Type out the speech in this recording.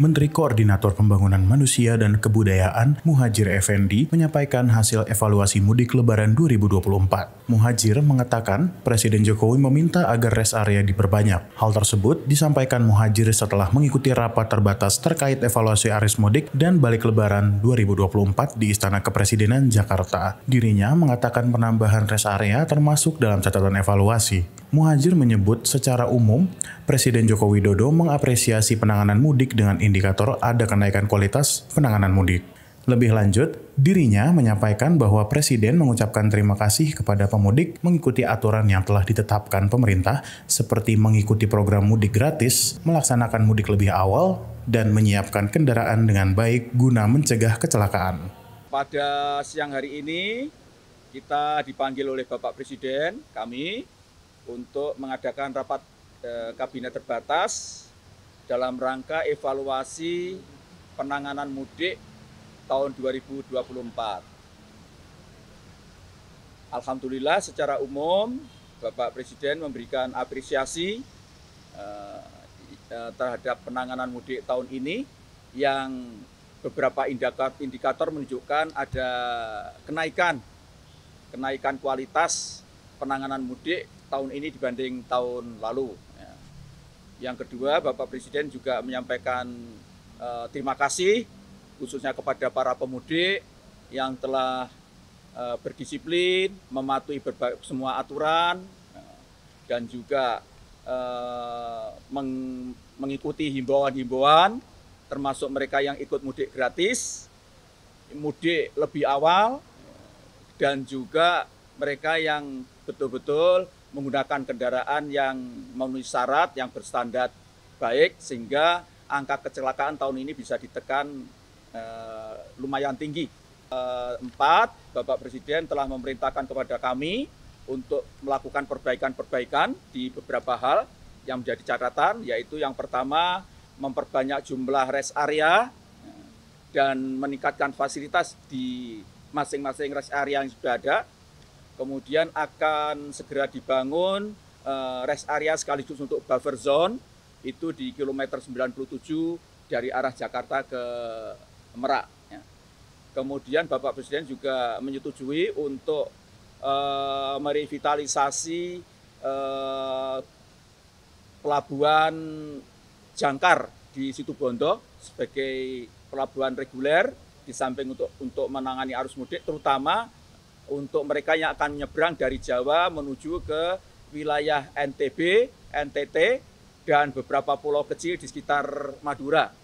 Menteri Koordinator Pembangunan Manusia dan Kebudayaan Muhajir Effendi menyampaikan hasil evaluasi mudik lebaran 2024. Muhajir mengatakan Presiden Jokowi meminta agar rest area diperbanyak. Hal tersebut disampaikan Muhajir setelah mengikuti rapat terbatas terkait evaluasi arus mudik dan balik lebaran 2024 di Istana Kepresidenan Jakarta. Dirinya mengatakan penambahan rest area termasuk dalam catatan evaluasi. Muhajir menyebut secara umum Presiden Joko Widodo mengapresiasi penanganan mudik dengan indikator ada kenaikan kualitas penanganan mudik. Lebih lanjut, dirinya menyampaikan bahwa Presiden mengucapkan terima kasih kepada pemudik mengikuti aturan yang telah ditetapkan pemerintah seperti mengikuti program mudik gratis, melaksanakan mudik lebih awal, dan menyiapkan kendaraan dengan baik guna mencegah kecelakaan. Pada siang hari ini, kita dipanggil oleh Bapak Presiden kami untuk mengadakan rapat eh, kabinet terbatas dalam rangka evaluasi penanganan mudik tahun 2024. Alhamdulillah secara umum Bapak Presiden memberikan apresiasi eh, eh, terhadap penanganan mudik tahun ini yang beberapa indikator, indikator menunjukkan ada kenaikan kenaikan kualitas penanganan mudik tahun ini dibanding tahun lalu. Ya. Yang kedua, Bapak Presiden juga menyampaikan uh, terima kasih khususnya kepada para pemudik yang telah uh, berdisiplin, mematuhi semua aturan, ya, dan juga uh, meng, mengikuti himbauan-himbauan, termasuk mereka yang ikut mudik gratis, mudik lebih awal, dan juga mereka yang betul-betul menggunakan kendaraan yang memenuhi syarat yang berstandar baik sehingga angka kecelakaan tahun ini bisa ditekan eh, lumayan tinggi. Eh, empat, Bapak Presiden telah memerintahkan kepada kami untuk melakukan perbaikan-perbaikan di beberapa hal yang menjadi catatan, yaitu yang pertama memperbanyak jumlah rest area dan meningkatkan fasilitas di masing-masing rest area yang sudah ada Kemudian akan segera dibangun uh, rest area sekaligus untuk buffer zone itu di kilometer 97 dari arah Jakarta ke Merak. Ya. Kemudian Bapak Presiden juga menyetujui untuk uh, merevitalisasi uh, pelabuhan Jangkar di situ Bondo sebagai pelabuhan reguler di samping untuk untuk menangani arus mudik terutama untuk mereka yang akan menyeberang dari Jawa menuju ke wilayah NTB, NTT, dan beberapa pulau kecil di sekitar Madura.